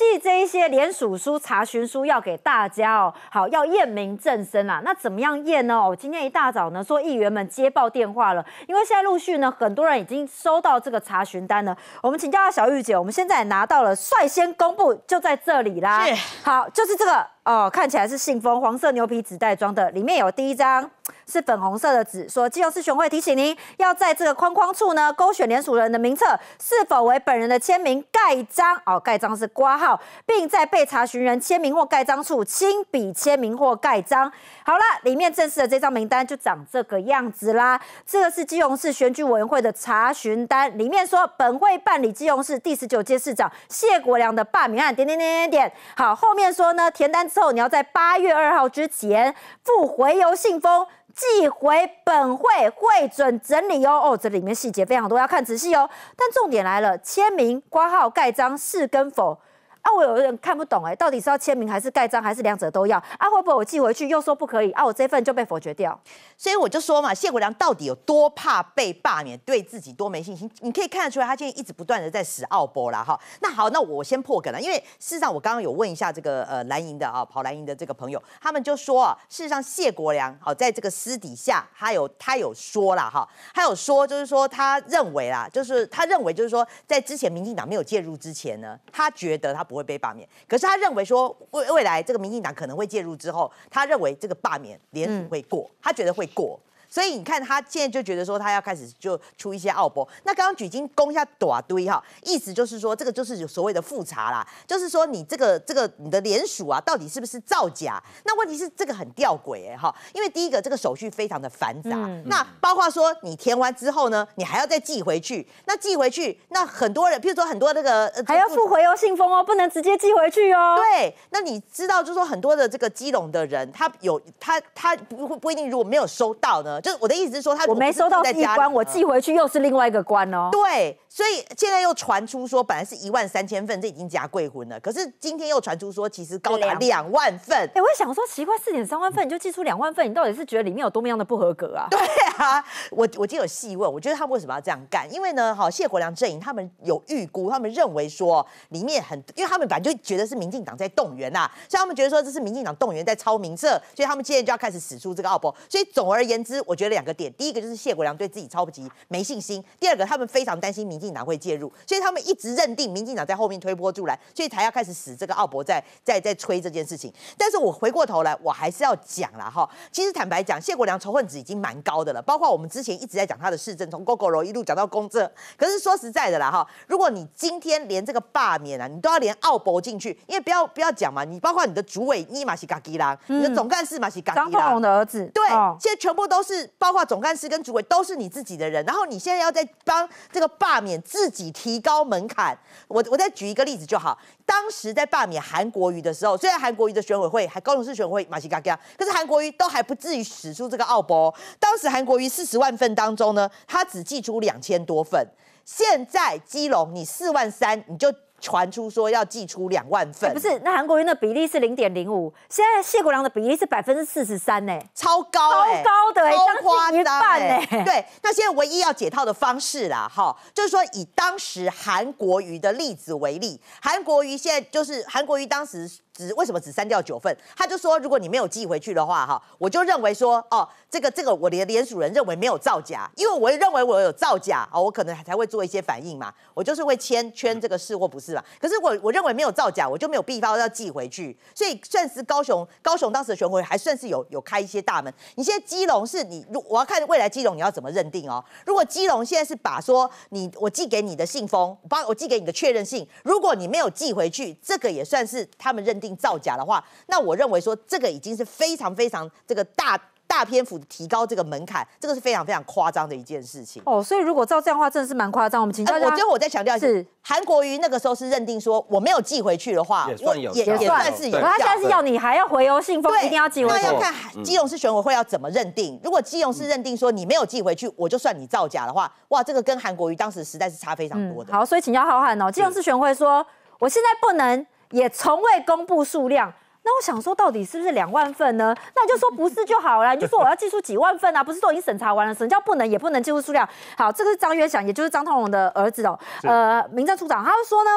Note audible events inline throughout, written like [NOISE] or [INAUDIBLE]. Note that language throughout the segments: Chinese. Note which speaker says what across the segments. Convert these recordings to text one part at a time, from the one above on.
Speaker 1: 寄这一些联署书、查询书要给大家哦，好要验明正身啦。那怎么样验呢？我今天一大早呢，说议员们接报电话了，因为现在陆续呢，很多人已经收到这个查询单了。我们请教小玉姐，我们现在拿到了，率先公布就在这里啦。好，就是这个。哦，看起来是信封，黄色牛皮纸袋装的，里面有第一张是粉红色的纸，说基隆市选会提醒您，要在这个框框处呢勾选联署人的名册，是否为本人的签名盖章？哦，盖章是挂号，并在被查询人签名或盖章处亲笔签名或盖章。好了，里面正式的这张名单就长这个样子啦。这个是基隆市选举委员会的查询单，里面说本会办理基隆市第十九届市长谢国良的罢免案。点点点点点，好，后面说呢，填单之。后，你要在八月二号之前附回邮信封寄回本会汇准整理哦。哦，这里面细节非常多，要看仔细哦。但重点来了，签名、挂号、盖章是跟否？啊，我有点看不懂哎，到底是要签名还是盖章，还是两者都要？啊，会不会我寄回去又说不可以？啊，我这份就被否决掉？所以我就说嘛，谢国良到底有多怕被罢免，对
Speaker 2: 自己多没信心？你可以看得出来，他现在一直不断的在使奥博啦哈。那好，那我先破梗了，因为事实上我刚刚有问一下这个呃蓝营的啊跑蓝营的这个朋友，他们就说，事实上谢国良好在这个私底下他有他有说了哈，他有说就是说他认为啦，就是他认为就是说在之前民进党没有介入之前呢，他觉得他。不会被罢免，可是他认为说未未来这个民进党可能会介入之后，他认为这个罢免连署会过，他觉得会过。所以你看，他现在就觉得说，他要开始就出一些奥博。那刚刚举经攻一下朵堆哈，意思就是说，这个就是所谓的复查啦，就是说你这个这个你的联署啊，到底是不是造假？那问题是这个很吊诡哎哈，因为第一个，这个手续非常的繁杂。那包括说你填完之后呢，你还要再寄回去。那寄回去，那很多人，譬如说很多那个，还要付回邮信封哦，不能直接寄回去哦。对。那你知道，就是说很多的这个基隆的人，他有他他不不一定如果没有收到呢。就是我的意思是说，他我没收到一关，我寄回
Speaker 1: 去又是另外一个关哦。
Speaker 2: 对，所以现在又传出说，本来是一万三千份，这已经加贵魂了。可是今天又传出说，其实高达两万份。哎，我想说奇怪，四点三万份你就寄出两万份，你到底是觉得里面有多么样的不合格啊？对啊，我我今天有细问，我觉得他们为什么要这样干？因为呢，哈，谢国良阵营他们有预估，他们认为说里面很，因为他们本来就觉得是民进党在动员呐，所以他们觉得说这是民进党动员在抄名册，所以他们今天就要开始使出这个奥博。所以总而言之。我觉得两个点，第一个就是谢国良对自己超不及没信心，第二个他们非常担心民进党会介入，所以他们一直认定民进党在后面推波助澜，所以才要开始使这个奥博在在在吹这件事情。但是我回过头来，我还是要讲了哈，其实坦白讲，谢国良仇恨值已经蛮高的了，包括我们之前一直在讲他的市政，从 g o o g o e 一路讲到公正。可是说实在的啦哈，如果你今天连这个罢免啊，你都要连奥博进去，因为不要不要讲嘛，你包括你的主委尼玛西嘎吉拉，你的总干事马西嘎吉拉，张的儿子，对，现在全部都是。包括总干事跟主委都是你自己的人，然后你现在要再帮这个罢免自己提高门槛。我我再举一个例子就好，当时在罢免韩国瑜的时候，虽然韩国瑜的选委会还高雄市选委会马西嘎嘎，可是韩国瑜都还不至于使出这个奥博。当时韩国瑜四十万份当中呢，他只寄出两千多份。现在基隆你四万三，你就。传出说要寄出
Speaker 1: 两万份，不是？那韩国瑜的比例是零点零五，现在谢国梁的比例是百分之四十三呢，超高，超高的哎，超夸张哎。对，那现在唯一要解套的方
Speaker 2: 式啦，哈，就是说以当时韩国瑜的例子为例，韩国瑜现在就是韩国瑜当时。只为什么只删掉九份？他就说，如果你没有寄回去的话，哈，我就认为说，哦，这个这个我的联署人认为没有造假，因为我认为我有造假啊，我可能才会做一些反应嘛，我就是会签圈这个是或不是嘛。可是我我认为没有造假，我就没有必要要寄回去，所以算是高雄高雄当时的巡回还算是有有开一些大门。你现在基隆是你，如，我要看未来基隆你要怎么认定哦。如果基隆现在是把说你我寄给你的信封，把我寄给你的确认信，如果你没有寄回去，这个也算是他们认定。造假的话，那我认为说这个已经是非常非常这个大大篇幅提高这个门槛，这个是非常非常夸张的一件事情。
Speaker 1: 哦，所以如果照这样的话，真的是蛮夸张。我们请教一下，我最后我再强调一下，是韩国瑜那个时候
Speaker 2: 是认定说我没有寄回去的话，也算有，也算有。他现在是要你还要回邮信封，一定要寄回去。那要看基隆市选委会要怎么认定。如果基隆市认定说你没有寄回去，我就算你造假的话，哇，这个
Speaker 1: 跟韩国瑜当时实在是差非常多。好，所以请教浩瀚哦，基隆市选委会说，我现在不能。也从未公布数量，那我想说，到底是不是两万份呢？那你就说不是就好了，[LAUGHS] 你就说我要计数几万份啊，不是都已经审查完了，什么叫不能也不能计数数量？好，这个是张远祥，也就是张通龙的儿子哦。呃，民政处长他就说呢，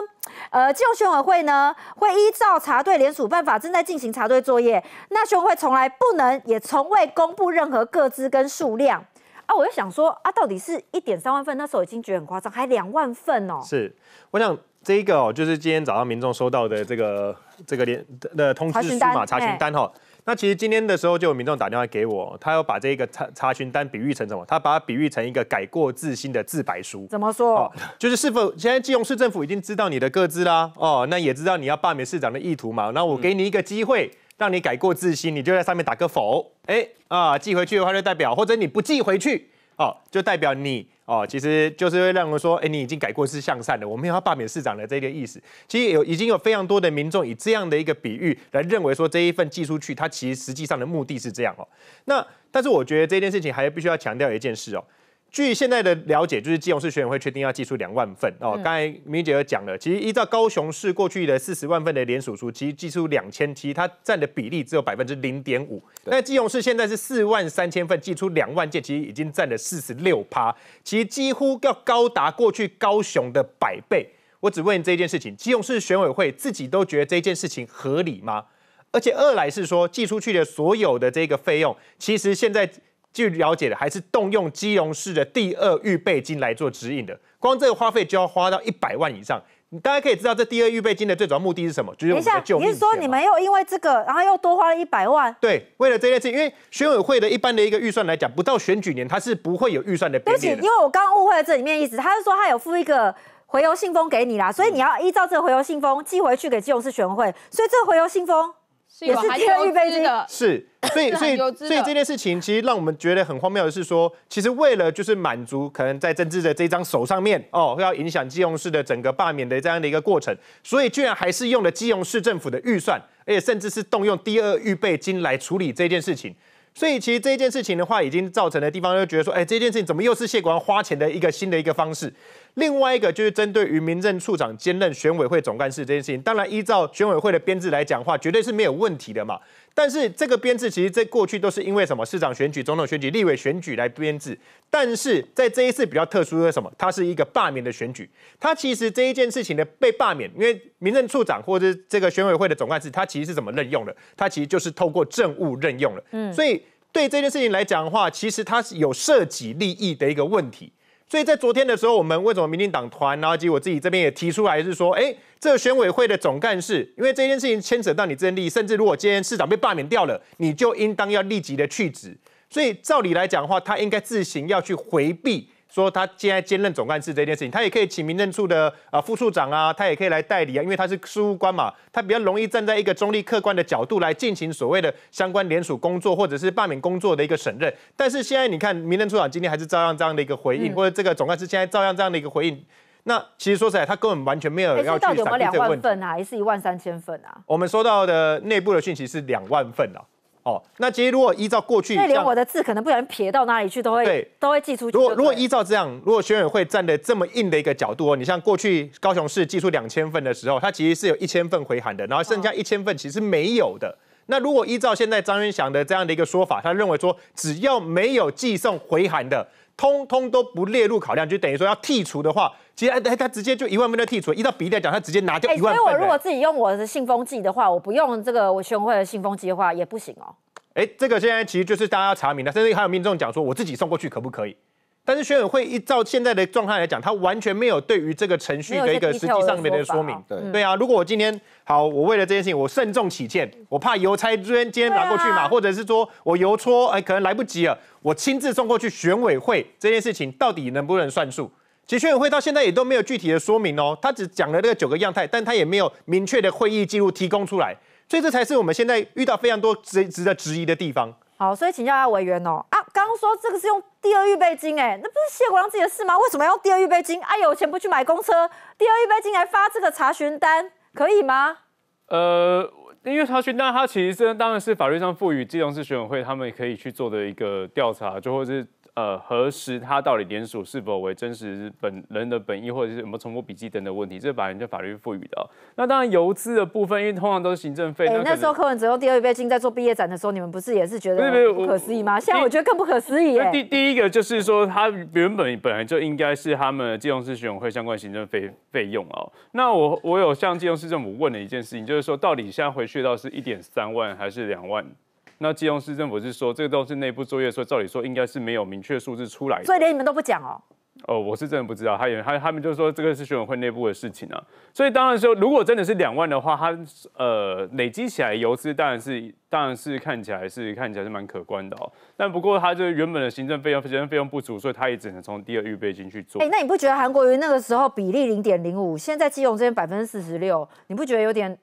Speaker 1: 呃，金融宣委会呢会依照查对联署办法正在进行查对作业，那宣委会从来不能也从未公布任何各资跟数量。啊，我就想说啊，到底是一点三万份，那时候已经觉得很夸张，还两万份哦。
Speaker 3: 是，我想这一个哦，就是今天早上民众收到的这个这个连的通知书嘛，查询单哈。那其实今天的时候就有民众打电话给我，他要把这一个查查询单比喻成什么？他把它比喻成一个改过自新的自白书。怎么说？就是是否现在基隆市政府已经知道你的个资啦？哦，那也知道你要罢免市长的意图嘛？那我给你一个机会。让你改过自新，你就在上面打个否，哎啊，寄回去的话就代表，或者你不寄回去，哦，就代表你哦，其实就是会让说，哎，你已经改过是向善了，我们没有要罢免市长的这个意思。其实有已经有非常多的民众以这样的一个比喻来认为说，这一份寄出去，它其实实际上的目的是这样哦。那但是我觉得这件事情还必须要强调一件事哦。据现在的了解，就是基隆市选委会确定要寄出两万份哦。刚才明姐讲了，其实依照高雄市过去的四十万份的联署书，其实寄出两千七，它占的比例只有百分之零点五。那基隆市现在是四万三千份寄出两万件，其实已经占了四十六趴，其实几乎要高达过去高雄的百倍。我只问这件事情，基隆市选委会自己都觉得这件事情合理吗？而且二来是说，寄出去的所有的这个费用，其实现在。据了解的，还是动用基隆市的第二预备金来做指引的，光这个花费就要花到一百万以上。你大家可以知道，这第二预备金的最主要目的是什么？的一下，你是说你
Speaker 1: 们又因为这个，然后又多花了一百万？
Speaker 3: 对，为了这件事，因为选委会的一般的一个预算来讲，不到选举年它是不会有预算的。对不起，因
Speaker 1: 为我刚误会了这里面意思，他是说他有付一个回邮信封给你啦，所以你要依照这个回邮信封寄回去给基隆市选会，所以这回邮信封。也是第二预备金的，
Speaker 3: 是，所以，[LAUGHS] 所以，所以这件事情其实让我们觉得很荒谬的是，说，其实为了就是满足可能在政治的这张手上面，哦，要影响基隆市的整个罢免的这样的一个过程，所以居然还是用了基隆市政府的预算，而且甚至是动用第二预备金来处理这件事情。所以其实这件事情的话，已经造成的地方就觉得说，哎，这件事情怎么又是谢国安花钱的一个新的一个方式？另外一个就是针对于民政处长兼任选委会总干事这件事情，当然依照选委会的编制来讲话，绝对是没有问题的嘛。但是这个编制其实在过去都是因为什么市长选举、总统选举、立委选举来编制，但是在这一次比较特殊的什么，它是一个罢免的选举。它其实这一件事情的被罢免，因为民政处长或者这个选委会的总干事，他其实是怎么任用的？他其实就是透过政务任用了。嗯，所以对这件事情来讲的话，其实它是有涉及利益的一个问题。所以在昨天的时候，我们为什么民进党团，然后及我自己这边也提出来，是说，哎，这个选委会的总干事，因为这件事情牵扯到你政立，甚至如果今天市长被罢免掉了，你就应当要立即的去职。所以照理来讲的话，他应该自行要去回避。说他现在兼任总干事这件事情，他也可以请民政处的啊副处长啊，他也可以来代理啊，因为他是事务官嘛，他比较容易站在一个中立客观的角度来进行所谓的相关联署工作或者是罢免工作的一个审认。但是现在你看，民政处长今天还是照样这样的一个回应，或者这个总干事现在照样这样的一个回应。那其实说起来，他根本完全没有要去想这个问题。到有没有两万
Speaker 1: 份啊？还是一万三千份啊？
Speaker 3: 我们收到的内部的讯息是两万份啊。哦，那其实如果依照过去，那连我
Speaker 1: 的字可能不小心撇到哪里去都会，都会寄出去。如果如果依
Speaker 3: 照这样，如果选委会站的这么硬的一个角度哦，你像过去高雄市寄出两千份的时候，它其实是有一千份回函的，然后剩下一千份其实没有的。那如果依照现在张云祥的这样的一个说法，他认为说，只要没有寄送回函的。通通都不列入考量，就等于说要剔除的话，其实他他直接就一万份就剔除，一到比例下讲，他直接拿掉一万所以，我如果
Speaker 1: 自己用我的信封寄的话，我不用这个我全会的信封寄的话，也不行哦。
Speaker 3: 哎，这个现在其实就是大家要查明的，甚至还有民众讲说，我自己送过去可不可以？但是，选委会依照现在的状态来讲，他完全没有对于这个程序的一个实际上面的说明。对对啊，如果我今天好，我为了这件事情，我慎重起见，我怕邮差今天今天拿过去嘛，或者是说我邮戳哎，可能来不及了，我亲自送过去。选委会这件事情到底能不能算数？其实选委会到现在也都没有具体的说明哦，他只讲了这个九个样态，但他也没有明确的会议记录提供出来，所以这才是我们现在遇到非常多值值得质疑的地方。
Speaker 1: 好，所以请教下委员哦啊。刚说这个是用第二预备金，哎，那不是谢国良自己的事吗？为什么要用第二预备金？哎，有钱不去买公车，第二预备金来发这个查询单，可以吗？
Speaker 4: 呃，因为查询单它其实是当然是法律上赋予基隆市选委会他们可以去做的一个调查，就或是。呃，核实他到底联署是否为真实本人的本意，或者是有没有重复笔记等等问题，这是把人家法律赋予的。那当然，游资的部分，因为通常都是行政费。那时候，
Speaker 1: 柯文哲用第二倍金在做毕业展的时候，你们不是也是觉得不可思议吗？现在我觉得更不可思议。第
Speaker 4: 第一个就是说，他原本本来就应该是他们金融市学运会相关行政费费用哦。那我我有向金融市政府问了一件事情，就是说，到底现在回去到是一点三万还是两万？那基隆市政府是说，这个都是内部作业，所以照理说应该是没有明确数字出来的，所
Speaker 1: 以连你们都不讲哦。
Speaker 4: 哦，我是真的不知道，他有他他们就说这个是选委会内部的事情啊，所以当然说，如果真的是两万的话，它呃累积起来游资当然是当然是看起来是看起来是蛮可观的，哦。但不过它这原本的行政费用行政费用不足，所以它也只能从第二预备金去。做。哎，那
Speaker 1: 你不觉得韩国瑜那个时候比例零点零五，现在基隆这边百分之四十六，你不觉得有点？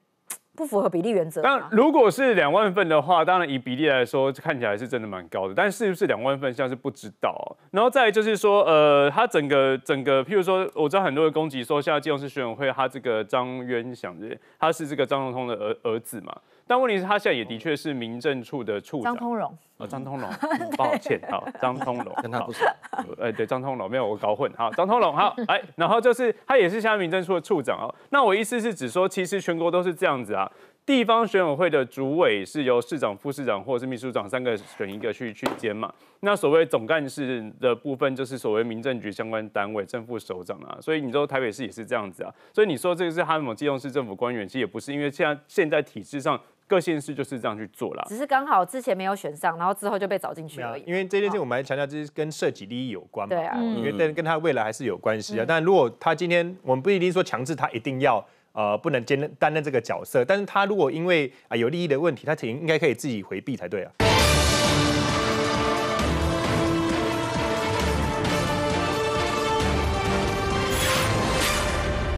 Speaker 1: 不符合比例原则。但
Speaker 4: 如果是两万份的话，当然以比例来说，看起来是真的蛮高的。但是不是两万份，现在是不知道。然后再就是说，呃，他整个整个，譬如说，我知道很多的攻击说，现在金融市学委会他这个张渊祥，他是这个张荣通的儿儿子嘛。但问题是，他现在也的确是民政处的处长。张通龙啊，张通龙，抱歉啊，张通荣 [LAUGHS] 跟他不熟。呃，对，张通荣没有我搞混。好，张通荣，好。哎，然后就是他也是现在民政处的处长啊。那我意思是指说，其实全国都是这样子啊。地方选委会的主委是由市长、副市长或是秘书长三个选一个去去兼嘛。那所谓总干事的部分，就是所谓民政局相关单位正副首长啊。所以你说台北市也是这样子啊。所以你说这个是哈某地方市政府官员，其实也不是，因
Speaker 3: 为现在现在体制上。个性事就是这样去做了，只
Speaker 1: 是刚好之前没有选上，然后之后就被找进去而
Speaker 3: 已。因为这件事，我们还强调这是跟涉及利益有关嘛？对啊，我为得跟他未来还是有关系啊。但如果他今天，我们不一定说强制他一定要呃不能兼担任这个角色，但是他如果因为啊有利益的问题，他挺应该可以自己回避才对啊。